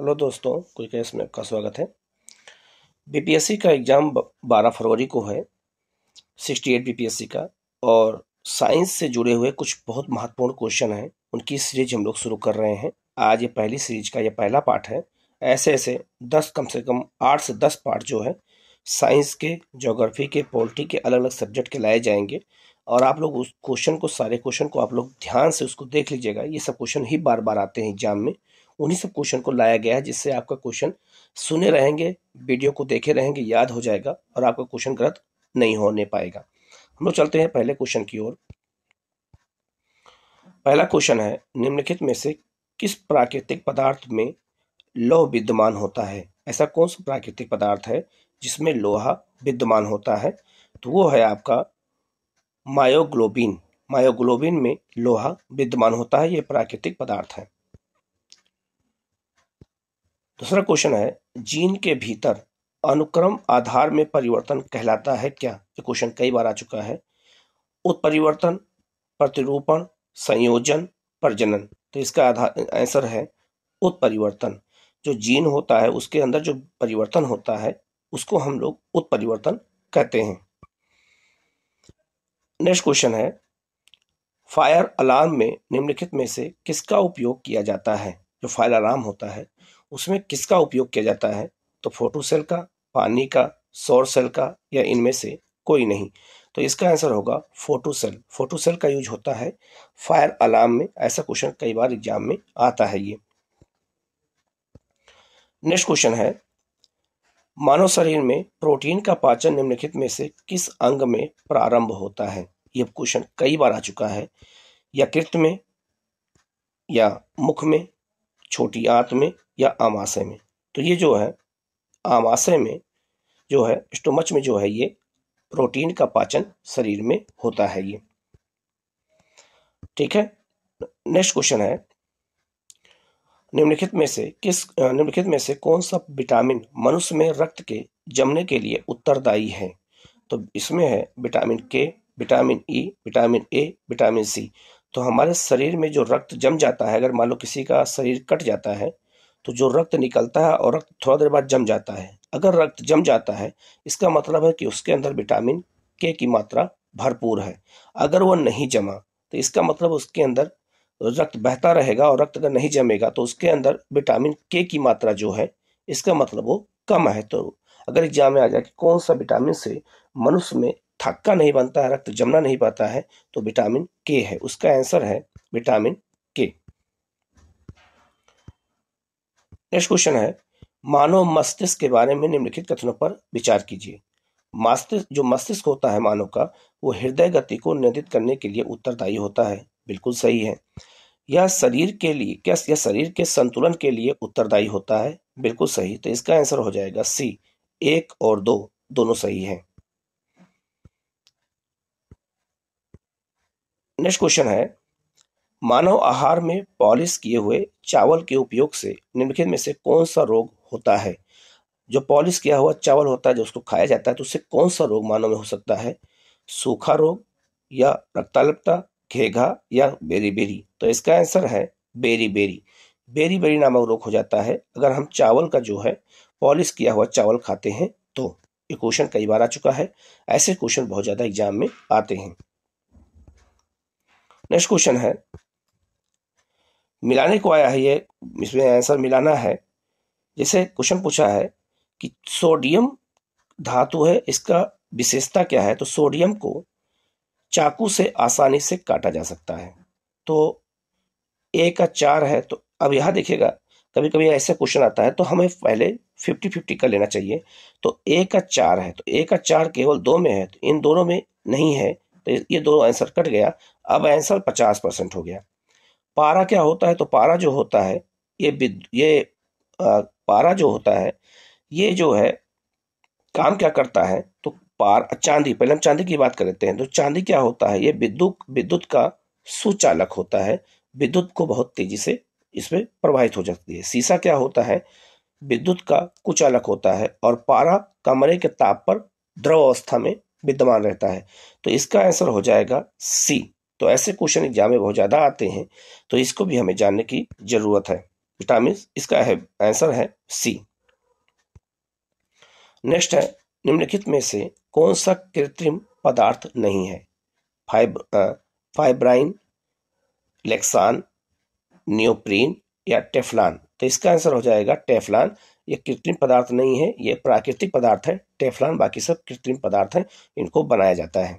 hello दोस्तों कुछ कैस में आपका स्वागत है बीपीएससी का एग्ज़ाम 12 फरवरी को है 68 बीपीएससी का और साइंस से जुड़े हुए कुछ बहुत महत्वपूर्ण क्वेश्चन हैं उनकी सीरीज हम लोग शुरू कर रहे हैं आज ये पहली सीरीज का ये पहला पार्ट है ऐसे ऐसे 10 कम से कम 8 से 10 पार्ट जो है साइंस के जोग्राफी के पोल्ट्री के अलग अलग सब्जेक्ट के लाए जाएंगे और आप लोग उस क्वेश्चन को सारे क्वेश्चन को आप लोग ध्यान से उसको देख लीजिएगा ये सब क्वेश्चन ही बार बार आते हैं एग्जाम में उन्हीं सब क्वेश्चन को लाया गया है जिससे आपका क्वेश्चन सुने रहेंगे वीडियो को देखे रहेंगे याद हो जाएगा और आपका क्वेश्चन गलत नहीं होने पाएगा हम लोग चलते हैं पहले क्वेश्चन की ओर पहला क्वेश्चन है निम्नलिखित में से किस प्राकृतिक पदार्थ में लौह विद्यमान होता है ऐसा कौन सा प्राकृतिक पदार्थ है जिसमें लोहा विद्यमान होता है तो वो है आपका मायोग्लोबिन मायोग्लोबिन में लोहा विद्यमान होता है ये प्राकृतिक पदार्थ है दूसरा क्वेश्चन है जीन के भीतर अनुक्रम आधार में परिवर्तन कहलाता है क्या ये क्वेश्चन कई बार आ चुका है उत्परिवर्तन प्रतिरूपण संयोजन प्रजनन तो इसका आधार आंसर है उत्परिवर्तन जो जीन होता है उसके अंदर जो परिवर्तन होता है उसको हम लोग उत्परिवर्तन कहते हैं नेक्स्ट क्वेश्चन है फायर अलार्म में निम्नलिखित में से किसका उपयोग किया जाता है जो फायर अलार्म होता है उसमें किसका उपयोग किया जाता है तो फोटो सेल का पानी का सौर सेल का या इनमें से कोई नहीं तो इसका आंसर होगा फोटो सेल फोटो सेल का यूज होता है फायर अलार्म में ऐसा क्वेश्चन कई बार एग्जाम में आता है ये नेक्स्ट क्वेश्चन है मानव शरीर में प्रोटीन का पाचन निम्नलिखित में से किस अंग में प्रारंभ होता है यह क्वेश्चन कई बार आ चुका है या कृत में या मुख में छोटी आंत में या आमाशय में तो ये जो है आमाशय में जो है स्टोमच में जो है ये प्रोटीन का पाचन शरीर में होता है ये ठीक है नेक्स्ट क्वेश्चन है निम्नलिखित में से किस निम्नलिखित में से कौन सा विटामिन मनुष्य में रक्त के जमने के लिए उत्तरदायी है तो इसमें है vitamin K vitamin E e, vitamin A vitamin C तो हमारे शरीर में जो रक्त जम जाता है अगर मान लो किसी का शरीर कट जाता है तो जो रक्त निकलता है और रक्त थोड़ा देर बाद जम जाता है अगर रक्त जम जाता है इसका मतलब है कि उसके अंदर विटामिन के की मात्रा भरपूर है अगर वह नहीं जमा तो इसका मतलब उसके अंदर रक्त बहता रहेगा और रक्त अगर नहीं जमेगा तो उसके अंदर विटामिन के की मात्रा जो है इसका मतलब वो कम है तो अगर एग्जाम में आ जाए कि कौन सा विटामिन से मनुष्य में थक्का नहीं बनता है रक्त जमना नहीं पाता है तो विटामिन के है उसका आंसर है विटामिन नेक्स्ट क्वेश्चन है मानव मस्तिष्क के बारे में निम्नलिखित कथनों पर विचार कीजिए मस्तिष्क जो मस्तिष्क होता है मानव का वो हृदय गति को नियंत्रित करने के लिए उत्तरदायी होता है बिल्कुल सही है यह शरीर के लिए क्या यह शरीर के संतुलन के लिए उत्तरदायी होता है बिल्कुल सही तो इसका आंसर हो जाएगा सी एक और दो दोनों सही है नेक्स्ट क्वेश्चन है मानव आहार में पॉलिश किए हुए चावल के उपयोग से निम्नलिखित में से कौन सा रोग होता है जो पॉलिश किया हुआ चावल होता है जो उसको खाया जाता है तो उससे कौन सा रोग मानव में हो सकता है सूखा रोग या रक्तालपता घेघा या बेरी बेरी तो इसका आंसर है बेरी बेरी बेरी बेरी नामक रोग हो जाता है अगर हम चावल का जो है पॉलिश किया हुआ चावल खाते हैं तो ये क्वेश्चन कई बार आ चुका है ऐसे क्वेश्चन बहुत ज़्यादा एग्जाम में आते हैं नेक्स्ट क्वेश्चन है मिलाने को आया है ये इसमें आंसर मिलाना है जैसे क्वेश्चन पूछा है कि सोडियम धातु है इसका विशेषता क्या है तो सोडियम को चाकू से आसानी से काटा जा सकता है तो ए का चार है तो अब यहाँ देखिएगा कभी कभी ऐसा क्वेश्चन आता है तो हमें पहले फिफ्टी फिफ्टी कर लेना चाहिए तो ए का चार है तो ए का चार केवल दो में है तो इन दोनों में नहीं है तो ये दो आंसर कट गया अब आंसर पचास परसेंट हो गया पारा क्या होता है तो पारा जो होता है ये ये आ, पारा जो होता है ये जो है काम क्या करता है तो पार चांदी पहले हम चांदी की बात करते हैं तो चांदी क्या होता है ये विद्युत विद्युत का सुचालक होता है विद्युत को बहुत तेजी से इसमें प्रवाहित हो जाती है सीसा क्या होता है विद्युत का कुचालक होता है और पारा कमरे के ताप पर द्रव अवस्था में विद्यमान रहता है तो इसका आंसर हो जाएगा सी तो ऐसे क्वेश्चन एग्जाम में बहुत ज़्यादा आते हैं तो इसको भी हमें जानने की ज़रूरत है विटामिन इसका है आंसर है सी नेक्स्ट है निम्नलिखित में से कौन सा कृत्रिम पदार्थ नहीं है फाइब फाइब्राइन लेक्सान न्योप्रीन या टेफलान तो इसका आंसर हो जाएगा टेफलान ये कृत्रिम पदार्थ नहीं है ये प्राकृतिक पदार्थ है टेफलान बाकी सब कृत्रिम पदार्थ हैं इनको बनाया जाता है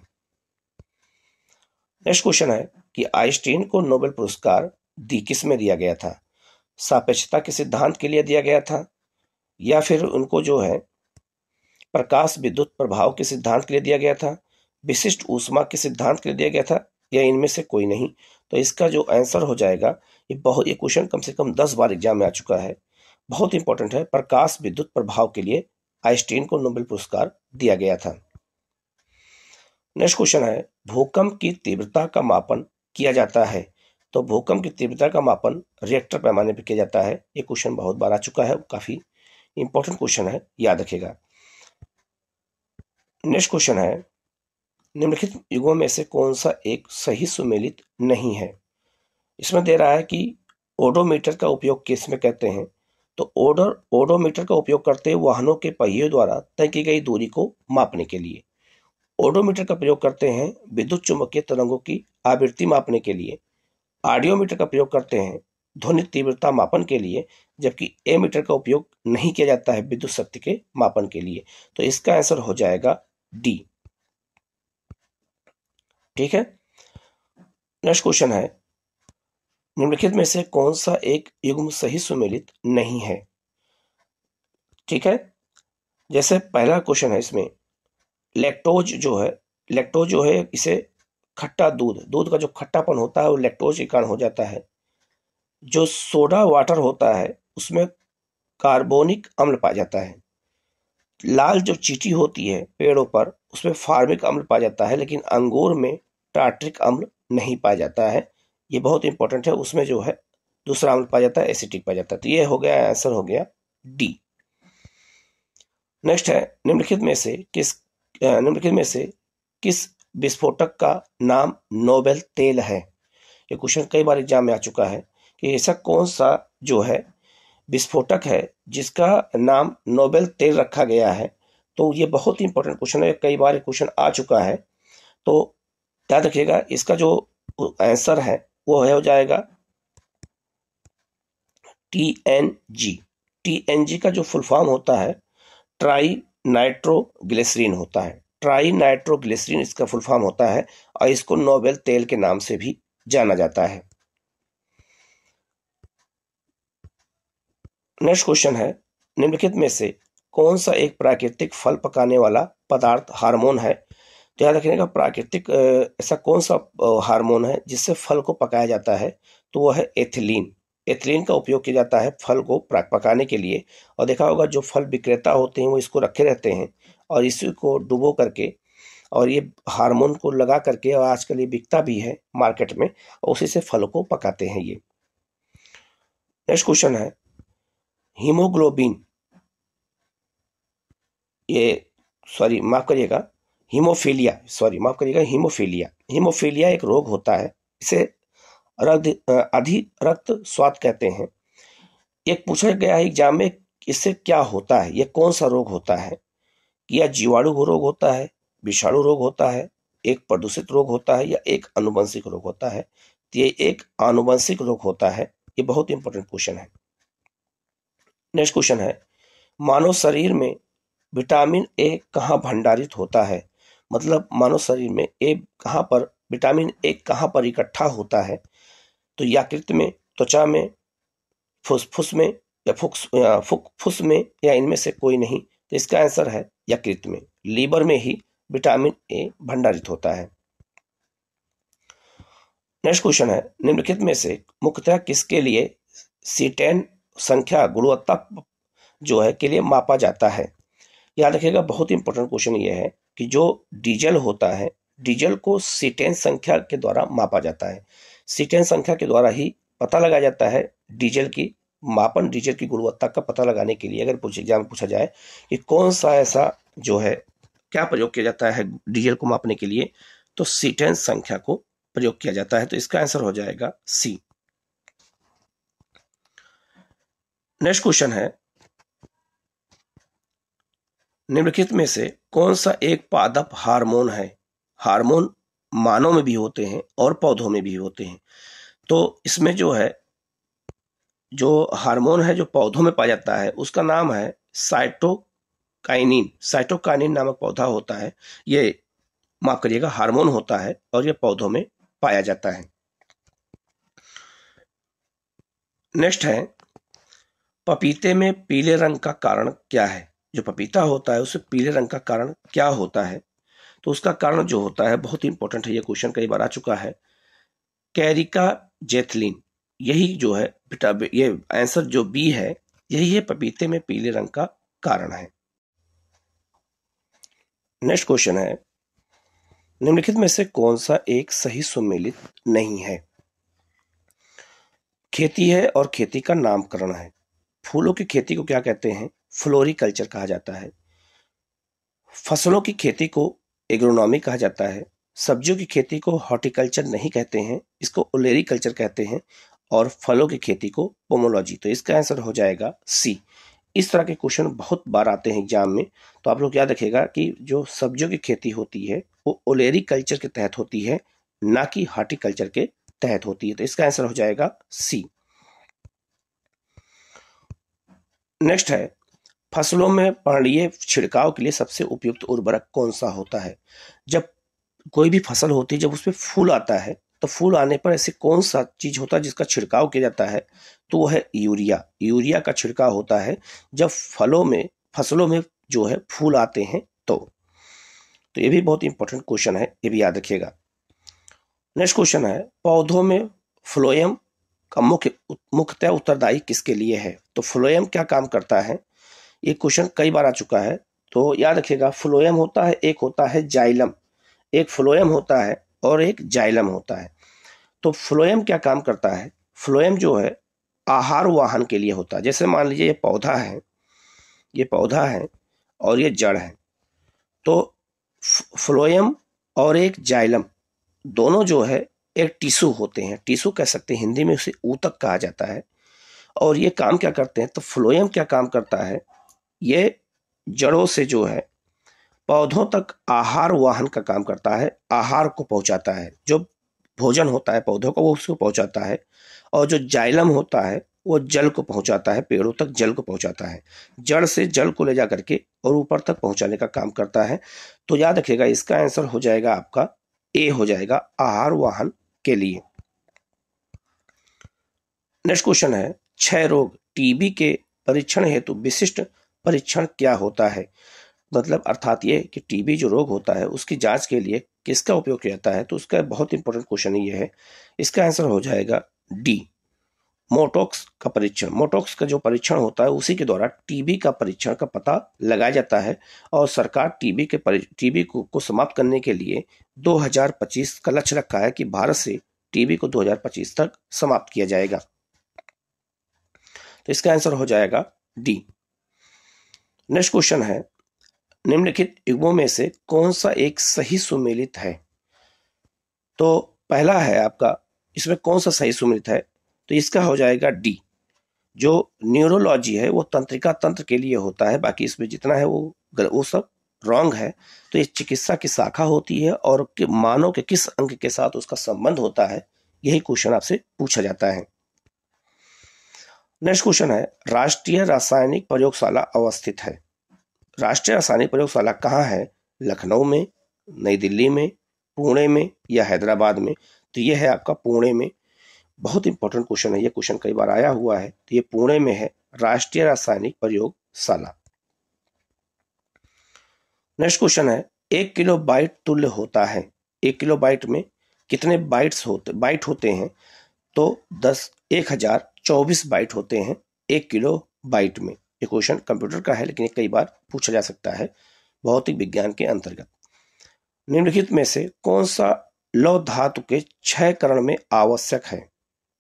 नेक्स्ट क्वेश्चन है कि आइंस्टीन को नोबेल पुरस्कार दी किस में दिया गया था सापेक्षता के सिद्धांत के लिए दिया गया था या फिर उनको जो है प्रकाश विद्युत प्रभाव के सिद्धांत के लिए दिया गया था विशिष्ट ऊष्मा के सिद्धांत के लिए दिया गया था या इनमें से कोई नहीं तो इसका जो आंसर हो जाएगा ये बहुत ये क्वेश्चन कम से कम दस बार एग्जाम में आ चुका है बहुत इंपॉर्टेंट है प्रकाश विद्युत प्रभाव के लिए आइंस्टीन को नोबेल पुरस्कार दिया गया था नेक्स्ट क्वेश्चन है भूकंप की तीव्रता का मापन किया जाता है तो भूकंप की तीव्रता का मापन रिएक्टर पैमाने पर किया जाता है ये क्वेश्चन बहुत बार आ चुका है काफ़ी इंपॉर्टेंट क्वेश्चन है याद रखेगा नेक्स्ट क्वेश्चन है निम्नलिखित युगों में से कौन सा एक सही सुमेलित नहीं है इसमें दे रहा है कि ओडोमीटर का उपयोग किस में कहते हैं तो ओडर ओडोमीटर का उपयोग करते वाहनों के पहियों द्वारा तय की गई दूरी को मापने के लिए ऑडोमीटर का प्रयोग करते हैं विद्युत चुंबकीय तरंगों की आवृत्ति मापने के लिए ऑडियोमीटर का प्रयोग करते हैं ध्वनि तीव्रता मापन के लिए जबकि ए मीटर का उपयोग नहीं किया जाता है विद्युत शक्ति के मापन के लिए तो इसका आंसर हो जाएगा डी ठीक है नेक्स्ट क्वेश्चन है निम्नलिखित में से कौन सा एक युग्म सही सुमेलित नहीं है ठीक है जैसे पहला क्वेश्चन है इसमें लैक्टोज जो है लैक्टोज जो है इसे खट्टा दूध दूध का जो खट्टापन होता है वो लैक्टोज के कारण हो जाता है जो सोडा वाटर होता है उसमें कार्बोनिक अम्ल पाया जाता है लाल जो चीटी होती है पेड़ों पर उसमें फार्मिक अम्ल पाया जाता है लेकिन अंगूर में टार्ट्रिक अम्ल नहीं पाया जाता है ये बहुत इंपॉर्टेंट है उसमें जो है दूसरा अम्ल पाया जाता है एसिटिक पाया जाता है तो ये हो गया आंसर हो गया डी नेक्स्ट है निम्नलिखित में से किस निम्नलिखित में से किस विस्फोटक का नाम नोबेल तेल है ये क्वेश्चन कई बार एग्जाम में आ चुका है कि ऐसा कौन सा जो है विस्फोटक है जिसका नाम नोबेल तेल रखा गया है तो ये बहुत ही इंपॉर्टेंट क्वेश्चन है कई बार क्वेश्चन आ चुका है तो याद रखिएगा इसका जो आंसर है वो हो जाएगा T N G T N G का जो फुल फॉर्म होता है ट्राई नाइट्रोग्लिसरीन होता है ट्राई नाइट्रोग्लिसरीन इसका फुल फॉर्म होता है और इसको नोबेल तेल के नाम से भी जाना जाता है नेक्स्ट क्वेश्चन है निम्नलिखित में से कौन सा एक प्राकृतिक फल पकाने वाला पदार्थ हार्मोन है तो याद रखने का प्राकृतिक ऐसा कौन सा हार्मोन है जिससे फल को पकाया जाता है तो वह है एथिलीन एथिलीन का उपयोग किया जाता है फल को पकाने के लिए और देखा होगा जो फल विक्रेता होते हैं वो इसको रखे रहते हैं और इसी को डुबो करके और ये हार्मोन को लगा करके और आजकल ये बिकता भी है मार्केट में और उसी से फल को पकाते हैं ये नेक्स्ट क्वेश्चन है हीमोग्लोबिन ये सॉरी माफ करिएगा हीमोफीलिया सॉरी माफ करिएगा हीमोफीलिया हीमोफीलिया एक रोग होता है इसे अधि रक्त स्वाद कहते हैं एक पूछा गया है एग्जाम में इससे क्या होता है यह कौन सा रोग होता है यह जीवाणु रोग होता है विषाणु रोग होता है एक प्रदूषित रोग होता है या एक अनुवंशिक रोग होता है तो ये एक आनुवंशिक रोग होता है ये बहुत इंपॉर्टेंट क्वेश्चन है नेक्स्ट क्वेश्चन है मानव शरीर में विटामिन ए कहाँ भंडारित होता है मतलब मानव शरीर में ए कहाँ पर विटामिन ए कहाँ पर इकट्ठा होता है तो यकृत में त्वचा में फुसफुस में या फुक्स फुक फुस में या इनमें से कोई नहीं तो इसका आंसर है यकृत में लीवर में ही विटामिन ए भंडारित होता है नेक्स्ट क्वेश्चन है निम्नलिखित में से मुख्यतः किसके लिए सीटेन संख्या गुणवत्ता जो है के लिए मापा जाता है याद रखिएगा बहुत इंपॉर्टेंट क्वेश्चन ये है कि जो डीजल होता है डीजल को सीटेन संख्या के द्वारा मापा जाता है सीटें संख्या के द्वारा ही पता लगाया जाता है डीजल की मापन डीजल की गुणवत्ता का पता लगाने के लिए अगर पूछ एग्जाम पूछा जाए कि कौन सा ऐसा जो है क्या प्रयोग किया जाता है डीजल को मापने के लिए तो सीटें संख्या को प्रयोग किया जाता है तो इसका आंसर हो जाएगा सी नेक्स्ट क्वेश्चन है निम्नलिखित में से कौन सा एक पादप हार्मोन है हार्मोन मानव में भी होते हैं और पौधों में भी होते हैं तो इसमें जो है जो हार्मोन है जो पौधों में पाया जाता है उसका नाम है साइटोकाइनिन साइटोकाइनिन नामक पौधा होता है ये माफ करिएगा हार्मोन होता है और ये पौधों में पाया जाता है नेक्स्ट है पपीते में पीले रंग का कारण क्या है जो पपीता होता है उसे पीले रंग का कारण क्या होता है तो उसका कारण जो होता है बहुत इंपॉर्टेंट है ये क्वेश्चन कई बार आ चुका है कैरिका जेथलिन यही जो है बेटा ये आंसर जो बी है यही है पपीते में पीले रंग का कारण है नेक्स्ट क्वेश्चन है निम्नलिखित में से कौन सा एक सही सुमेलित नहीं है खेती है और खेती का नामकरण है फूलों की खेती को क्या कहते हैं फ्लोरिकल्चर कहा जाता है फसलों की खेती को एग्रोनॉमी कहा जाता है सब्जियों की खेती को हॉर्टिकल्चर नहीं कहते हैं इसको ओलेरी कल्चर कहते हैं और फलों की खेती को पोमोलॉजी तो इसका आंसर हो जाएगा सी इस तरह के क्वेश्चन बहुत बार आते हैं एग्जाम में तो आप लोग याद रखेगा कि जो सब्जियों की खेती होती है वो ओलेरी कल्चर के तहत होती है ना कि हार्टिकल्चर के तहत होती है तो इसका आंसर हो जाएगा सी नेक्स्ट है फसलों में पर्णीय छिड़काव के लिए सबसे उपयुक्त उर्वरक कौन सा होता है जब कोई भी फसल होती है जब उसमें फूल आता है तो फूल आने पर ऐसे कौन सा चीज होता है जिसका छिड़काव किया जाता है तो वह है यूरिया यूरिया का छिड़काव होता है जब फलों में फसलों में जो है फूल आते हैं तो तो ये भी बहुत इंपॉर्टेंट क्वेश्चन है ये भी याद रखिएगा नेक्स्ट क्वेश्चन है पौधों में फ्लोएम का मुख्य मुख्यतः उत्तरदायी किसके लिए है तो फ्लोएम क्या काम करता है ये क्वेश्चन कई बार आ चुका है तो याद रखिएगा फ्लोएम होता है एक होता है जाइलम एक फ्लोएम होता है और एक जाइलम होता है तो फ्लोएम क्या काम करता है फ्लोएम जो है आहार वाहन के लिए होता है जैसे मान लीजिए ये पौधा है ये पौधा है और ये जड़ है तो फ्लोएम और एक जाइलम दोनों जो है एक टिशू होते हैं टिशू कह सकते हैं हिंदी में उसे ऊतक कहा जाता है और ये काम क्या करते हैं तो फ्लोएम क्या काम करता है ये जड़ों से जो है पौधों तक आहार वाहन का काम करता है आहार को पहुंचाता है जो भोजन होता है पौधों का वो उसको पहुंचाता है और जो जाइलम होता है वो जल को पहुंचाता है पेड़ों तक जल को पहुंचाता है जड़ से जल को ले जा करके और ऊपर तक पहुंचाने का काम करता है तो याद रखिएगा इसका आंसर हो जाएगा आपका ए हो जाएगा आहार वाहन के लिए नेक्स्ट क्वेश्चन है क्षय रोग टीबी के परीक्षण हेतु विशिष्ट परीक्षण क्या होता है मतलब अर्थात ये कि टीबी जो रोग होता है उसकी जांच के लिए किसका उपयोग किया जाता है तो उसका बहुत इंपॉर्टेंट क्वेश्चन ये है इसका आंसर हो जाएगा डी मोटोक्स का परीक्षण मोटोक्स का जो परीक्षण होता है उसी के द्वारा टीबी का परीक्षण का पता लगाया जाता है और सरकार टीबी के टीबी को, को समाप्त करने के लिए 2025 का लक्ष्य रखा है कि भारत से टीबी को 2025 तक समाप्त किया जाएगा तो इसका आंसर हो जाएगा डी नेक्स्ट क्वेश्चन है निम्नलिखित युगों में से कौन सा एक सही सुमेलित है तो पहला है आपका इसमें कौन सा सही सुमेलित है तो इसका हो जाएगा डी जो न्यूरोलॉजी है वो तंत्रिका तंत्र के लिए होता है बाकी इसमें जितना है वो वो सब रॉन्ग है तो ये चिकित्सा की शाखा होती है और मानव के किस अंग के साथ उसका संबंध होता है यही क्वेश्चन आपसे पूछा जाता है नेक्स्ट क्वेश्चन है राष्ट्रीय रासायनिक प्रयोगशाला अवस्थित है राष्ट्रीय रासायनिक प्रयोगशाला कहाँ है लखनऊ में नई दिल्ली में पुणे में या हैदराबाद में तो ये है आपका पुणे में बहुत इंपॉर्टेंट क्वेश्चन है ये क्वेश्चन कई बार आया हुआ है तो ये पुणे में है राष्ट्रीय रासायनिक प्रयोगशाला नेक्स्ट क्वेश्चन है एक किलो बाइट तुल्य होता है एक किलो बाइट में कितने बाइट्स होते बाइट होते हैं तो दस एक हजार 24 बाइट होते हैं एक किलो बाइट में ये क्वेश्चन कंप्यूटर का है लेकिन कई बार पूछा जा सकता है भौतिक विज्ञान के अंतर्गत निम्नलिखित में से कौन सा लौ धातु के छह करण में आवश्यक है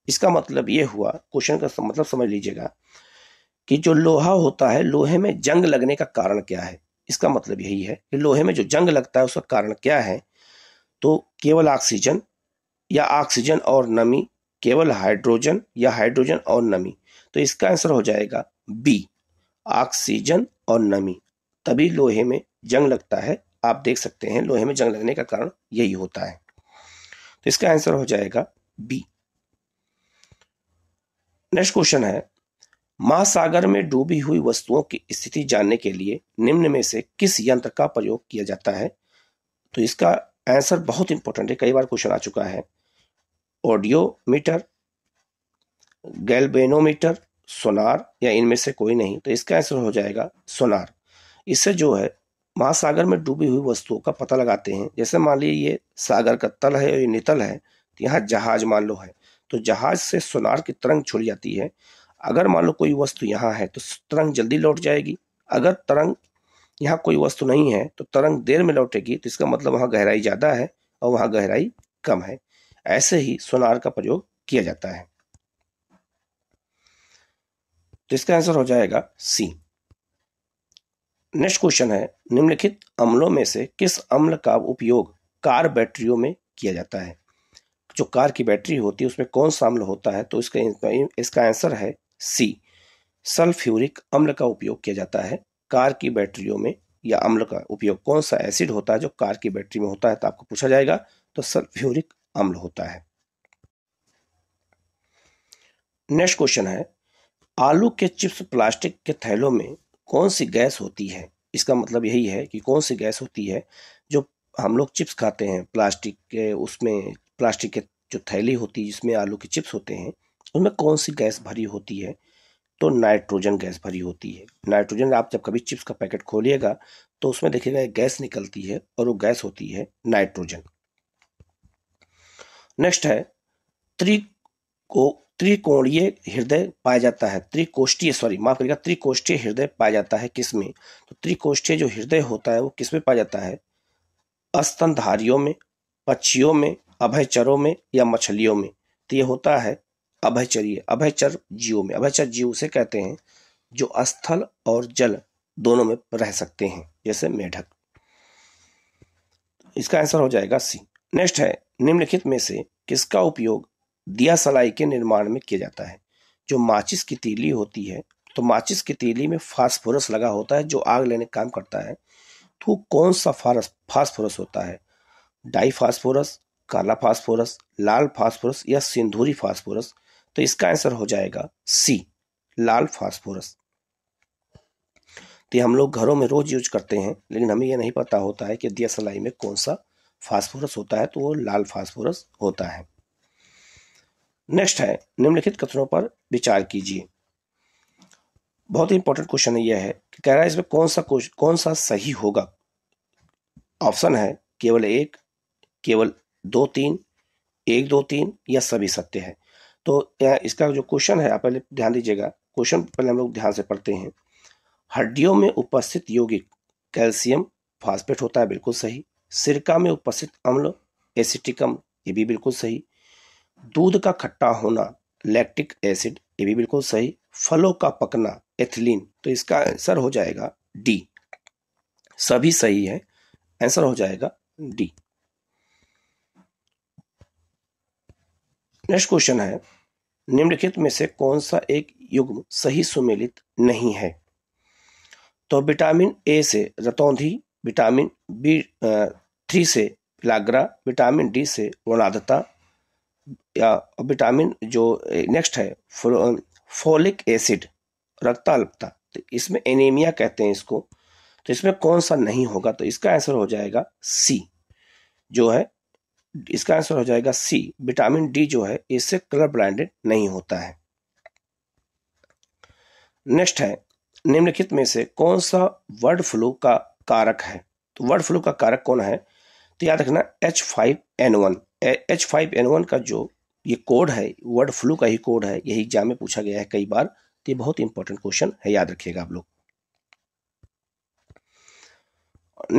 इसका मतलब ये हुआ क्वेश्चन का मतलब समझ लीजिएगा कि जो लोहा होता है लोहे में जंग लगने का कारण क्या है इसका मतलब यही है कि लोहे में जो जंग लगता है उसका कारण क्या है तो केवल ऑक्सीजन या ऑक्सीजन और नमी केवल हाइड्रोजन या हाइड्रोजन और नमी तो इसका आंसर हो जाएगा बी ऑक्सीजन और नमी तभी लोहे में जंग लगता है आप देख सकते हैं लोहे में जंग लगने का कारण यही होता है तो इसका आंसर हो जाएगा बी नेक्स्ट क्वेश्चन है महासागर में डूबी हुई वस्तुओं की स्थिति जानने के लिए निम्न में से किस यंत्र का प्रयोग किया जाता है तो इसका आंसर बहुत इंपॉर्टेंट है कई बार क्वेश्चन आ चुका है ऑडियोमीटर गैल्बेनोमीटर सोनार या इनमें से कोई नहीं तो इसका आंसर हो जाएगा सोनार इससे जो है महासागर में डूबी हुई वस्तुओं का पता लगाते हैं जैसे मान लीजिए ये सागर का तल है और ये नितल है तो यहाँ जहाज मान लो है तो जहाज से सोनार की तरंग छुड़ जाती है अगर मान लो कोई वस्तु यहाँ है तो तरंग जल्दी लौट जाएगी अगर तरंग यहाँ कोई वस्तु नहीं है तो तरंग देर में लौटेगी तो इसका मतलब वहाँ गहराई ज़्यादा है और वहाँ गहराई कम है ऐसे ही सोनार का प्रयोग किया जाता है तो इसका आंसर हो जाएगा सी नेक्स्ट क्वेश्चन है निम्नलिखित अम्लों में से किस अम्ल का उपयोग कार बैटरियों में किया जाता है जो कार की बैटरी होती है उसमें कौन सा अम्ल होता है तो इसका इसका आंसर है सी सल्फ्यूरिक अम्ल का उपयोग किया जाता है कार की बैटरियों में या अम्ल का उपयोग कौन सा एसिड होता है जो कार की बैटरी में होता है तो आपको पूछा जाएगा तो सल्फ्यूरिक अम्ल होता है नेक्स्ट क्वेश्चन है आलू के चिप्स प्लास्टिक के थैलों में कौन सी गैस होती है इसका मतलब यही है कि कौन सी गैस होती है जो हम लोग चिप्स खाते हैं प्लास्टिक के उसमें प्लास्टिक के जो थैली होती है जिसमें आलू के चिप्स होते हैं उनमें कौन सी गैस भरी होती है तो नाइट्रोजन गैस भरी होती है नाइट्रोजन आप जब कभी चिप्स का पैकेट खोलिएगा तो उसमें देखिएगा गैस निकलती है और वो गैस होती है नाइट्रोजन नेक्स्ट है त्रिको त्रिकोणीय हृदय पाया जाता है त्रिकोष्ठीय सॉरी माफ करिएगा त्रिकोष्ठीय हृदय पाया जाता है किसमें तो त्रिकोष्ठीय जो हृदय होता है वो किसमें पाया जाता है अस्तनधारियों में पक्षियों में अभयचरों में या मछलियों में तो ये होता है अभयचरीय अभयचर जीवों में अभयचर जीव उसे कहते हैं जो स्थल और जल दोनों में रह सकते हैं जैसे मेढक इसका आंसर हो जाएगा सी नेक्स्ट है निम्नलिखित में से किसका उपयोग दिया सलाई के निर्माण में किया जाता है जो माचिस की तीली होती है तो माचिस की तीली में फास्फोरस लगा होता है जो आग लेने का काम करता है तो कौन सा फारस फास्फोरस होता है डाई फास्फोरस काला फास्फोरस लाल फास्फोरस या सिंधूरी फास्फोरस तो इसका आंसर हो जाएगा सी लाल फास्फोरस तो हम लोग घरों में रोज यूज करते हैं लेकिन हमें यह नहीं पता होता है कि दिया सलाई में कौन सा फास्फोरस होता है तो वो लाल फास्फोरस होता है नेक्स्ट है निम्नलिखित कथनों पर विचार कीजिए बहुत इंपॉर्टेंट क्वेश्चन यह है कि कह रहा है इसमें कौन सा कौन सा सही होगा ऑप्शन है केवल एक केवल दो तीन एक दो तीन या सभी सत्य है तो इसका जो क्वेश्चन है आप पहले ध्यान दीजिएगा क्वेश्चन पहले हम लोग ध्यान से पढ़ते हैं हड्डियों में उपस्थित यौगिक कैल्शियम फास्फेट होता है बिल्कुल सही सिरका में उपस्थित अम्ल एसिटिकम ये भी बिल्कुल सही दूध का खट्टा होना लैक्टिक एसिड ये भी बिल्कुल सही फलों का पकना एथिलीन तो इसका आंसर हो जाएगा डी सभी सही है आंसर हो जाएगा डी नेक्स्ट क्वेश्चन है निम्नलिखित में से कौन सा एक युग्म सही सुमेलित नहीं है तो विटामिन ए से रतौंधी विटामिन बी थ्री से पिलाग्रा विटामिन डी से वर्णाधता या विटामिन जो नेक्स्ट है फोलिक एसिड रक्तालपता तो इसमें एनीमिया कहते हैं इसको तो इसमें कौन सा नहीं होगा तो इसका आंसर हो जाएगा सी जो है इसका आंसर हो जाएगा सी विटामिन डी जो है इससे कलर ब्लाइंडेड नहीं होता है नेक्स्ट है निम्नलिखित में से कौन सा वर्ड फ्लू का कारक है तो वर्ड फ्लू का कारक कौन है तो याद रखना H five N one H five N one का जो ये कोड है वर्ड फ्लू का ही कोड है यही एग्जाम में पूछा गया है कई बार तो ये बहुत इंपॉर्टेंट क्वेश्चन है याद रखिएगा आप लोग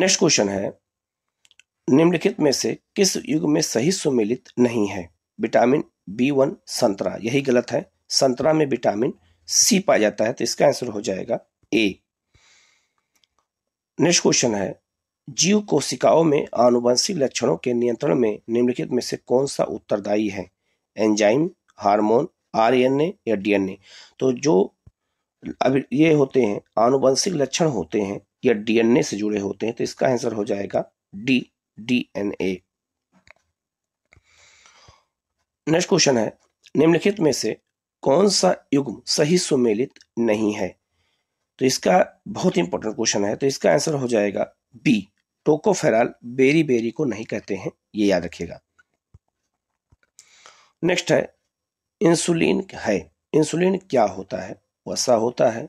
नेक्स्ट क्वेश्चन है निम्नलिखित में से किस युग में सही सुमिलित नहीं है विटामिन बी वन संतरा यही गलत है संतरा में विटामिन सी पाया जाता है तो इसका आंसर हो जाएगा ए नेक्स्ट क्वेश्चन है जीव कोशिकाओं में आनुवंशिक लक्षणों के नियंत्रण में निम्नलिखित में से कौन सा उत्तरदायी है एंजाइम हार्मोन आरएनए या डीएनए तो जो अब ये होते हैं आनुवंशिक लक्षण होते हैं या डीएनए से जुड़े होते हैं तो इसका आंसर हो जाएगा डी डीएनए नेक्स्ट क्वेश्चन है निम्नलिखित में से कौन सा युग्म सही सुमेलित नहीं है तो इसका बहुत इंपॉर्टेंट क्वेश्चन है तो इसका आंसर हो जाएगा बी टोकोफेराल बेरी बेरी को नहीं कहते हैं ये याद रखिएगा नेक्स्ट है इंसुलिन है इंसुलिन क्या होता है वसा होता है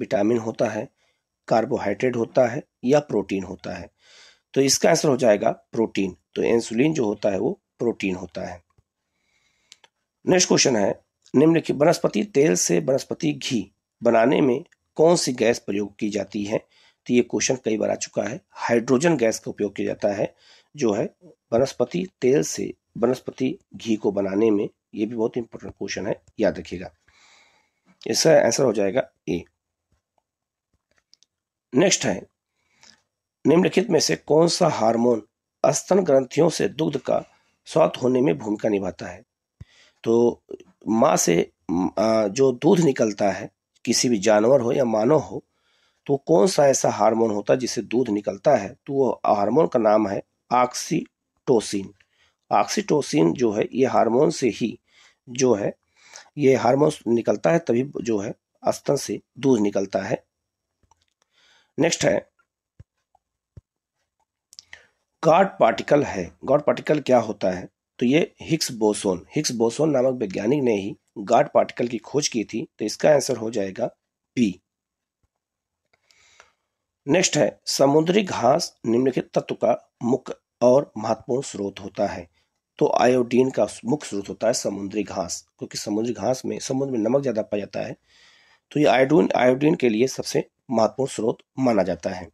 विटामिन होता है कार्बोहाइड्रेट होता है या प्रोटीन होता है तो इसका आंसर हो जाएगा प्रोटीन तो इंसुलिन जो होता है वो प्रोटीन होता है नेक्स्ट क्वेश्चन है निम्नलिखित वनस्पति तेल से वनस्पति घी बनाने में कौन सी गैस प्रयोग की जाती है तो ये क्वेश्चन कई बार आ चुका है हाइड्रोजन गैस का उपयोग किया जाता है जो है वनस्पति तेल से वनस्पति घी को बनाने में ये भी बहुत इंपॉर्टेंट क्वेश्चन है याद रखिएगा इसका आंसर हो जाएगा ए नेक्स्ट है निम्नलिखित में से कौन सा हार्मोन अस्तन ग्रंथियों से दुग्ध का स्वाद होने में भूमिका निभाता है तो माँ से जो दूध निकलता है किसी भी जानवर हो या मानव हो तो कौन सा ऐसा हार्मोन होता है जिससे दूध निकलता है तो वो हार्मोन का नाम है ऑक्सीटोसिन ऑक्सीटोसिन जो है ये हार्मोन से ही जो है ये हार्मोन निकलता है तभी जो है अस्तन से दूध निकलता है नेक्स्ट है गॉड पार्टिकल है गॉड पार्टिकल क्या होता है तो ये हिक्स बोसोन हिक्स बोसोन नामक वैज्ञानिक ने ही गॉड पार्टिकल की खोज की थी तो इसका आंसर हो जाएगा बी नेक्स्ट है समुद्री घास निम्नलिखित तत्व का मुख्य और महत्वपूर्ण स्रोत होता है तो आयोडीन का मुख्य स्रोत होता है समुद्री घास क्योंकि समुद्री घास में समुद्र में नमक ज़्यादा पाया जाता है तो ये आयोडीन आयोडीन के लिए सबसे महत्वपूर्ण स्रोत माना जाता है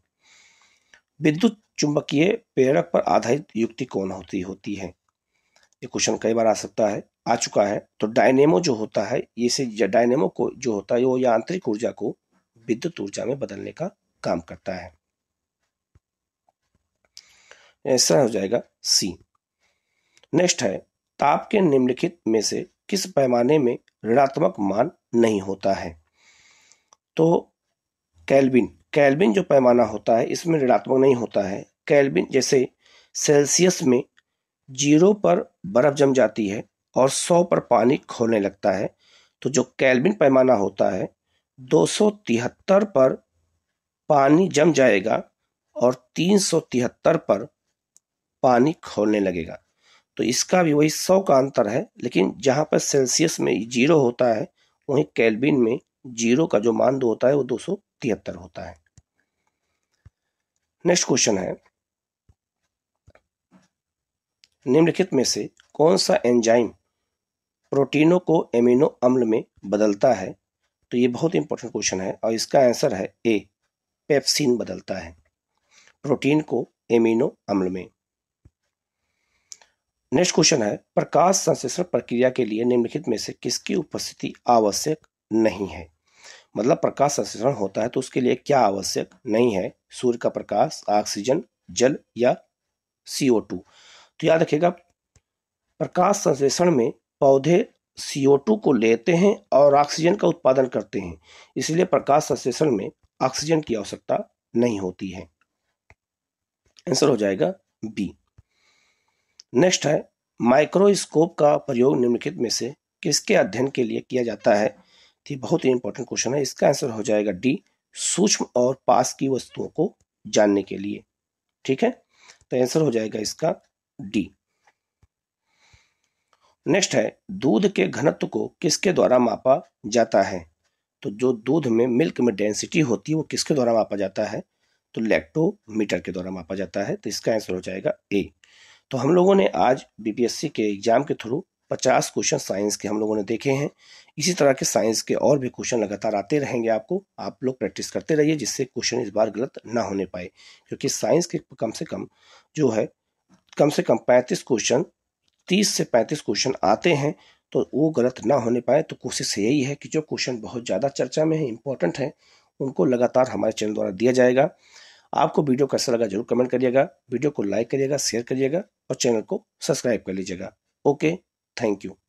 विद्युत चुंबकीय प्रेरक पर आधारित युक्ति कौन होती होती है ये क्वेश्चन कई बार आ सकता है आ चुका है तो डायनेमो जो होता है ये डायनेमो को जो होता है वो यांत्रिक ऊर्जा को विद्युत ऊर्जा में बदलने का काम करता है ऐसा हो जाएगा सी नेक्स्ट है ताप के निम्नलिखित में से किस पैमाने में ऋणात्मक मान नहीं होता है तो कैल्बिन कैल्बिन जो पैमाना होता है इसमें ऋणात्मक नहीं होता है कैल्बिन जैसे सेल्सियस में जीरो पर बर्फ जम जाती है और सौ पर पानी खोलने लगता है तो जो कैल्बिन पैमाना होता है दो पर पानी जम जाएगा और तीन पर पानी खोलने लगेगा तो इसका भी वही सौ का अंतर है लेकिन जहां पर सेल्सियस में जीरो होता है वहीं कैलबिन में जीरो का जो मान दो होता है वो दो होता है नेक्स्ट क्वेश्चन है निम्नलिखित में से कौन सा एंजाइम प्रोटीनों को एमिनो अम्ल में बदलता है तो ये बहुत इंपॉर्टेंट क्वेश्चन है और इसका आंसर है ए पेप्सिन बदलता है प्रोटीन को एमिनो अम्ल में नेक्स्ट क्वेश्चन है प्रकाश संश्लेषण प्रक्रिया के लिए निम्नलिखित में से किसकी उपस्थिति आवश्यक नहीं है मतलब प्रकाश संश्लेषण होता है तो उसके लिए क्या आवश्यक नहीं है सूर्य का प्रकाश ऑक्सीजन जल या सीओ टू तो याद रखिएगा प्रकाश संश्लेषण में पौधे CO2 को लेते हैं और ऑक्सीजन का उत्पादन करते हैं इसलिए प्रकाश संश्लेषण में ऑक्सीजन की आवश्यकता नहीं होती है आंसर हो जाएगा बी नेक्स्ट है माइक्रोस्कोप का प्रयोग निम्नलिखित में से किसके अध्ययन के लिए किया जाता है तो बहुत ही इंपॉर्टेंट क्वेश्चन है इसका आंसर हो जाएगा डी सूक्ष्म और पास की वस्तुओं को जानने के लिए ठीक है तो आंसर हो जाएगा इसका डी नेक्स्ट है दूध के घनत्व को किसके द्वारा मापा जाता है तो जो दूध में मिल्क में डेंसिटी होती है वो किसके द्वारा मापा जाता है तो लैक्टोमीटर के द्वारा मापा जाता है तो इसका आंसर हो जाएगा ए तो हम लोगों ने आज बीपीएससी के एग्जाम के थ्रू 50 क्वेश्चन साइंस के हम लोगों ने देखे हैं इसी तरह के साइंस के और भी क्वेश्चन लगातार आते रहेंगे आपको आप लोग प्रैक्टिस करते रहिए जिससे क्वेश्चन इस बार गलत ना होने पाए क्योंकि साइंस के कम से कम जो है कम से कम पैंतीस क्वेश्चन तीस से पैंतीस क्वेश्चन आते हैं तो वो गलत ना होने पाए तो कोशिश यही है कि जो क्वेश्चन बहुत ज़्यादा चर्चा में है इंपॉर्टेंट है उनको लगातार हमारे चैनल द्वारा दिया जाएगा आपको वीडियो कैसा लगा जरूर कमेंट करिएगा वीडियो को लाइक करिएगा शेयर करिएगा और चैनल को सब्सक्राइब कर लीजिएगा ओके थैंक यू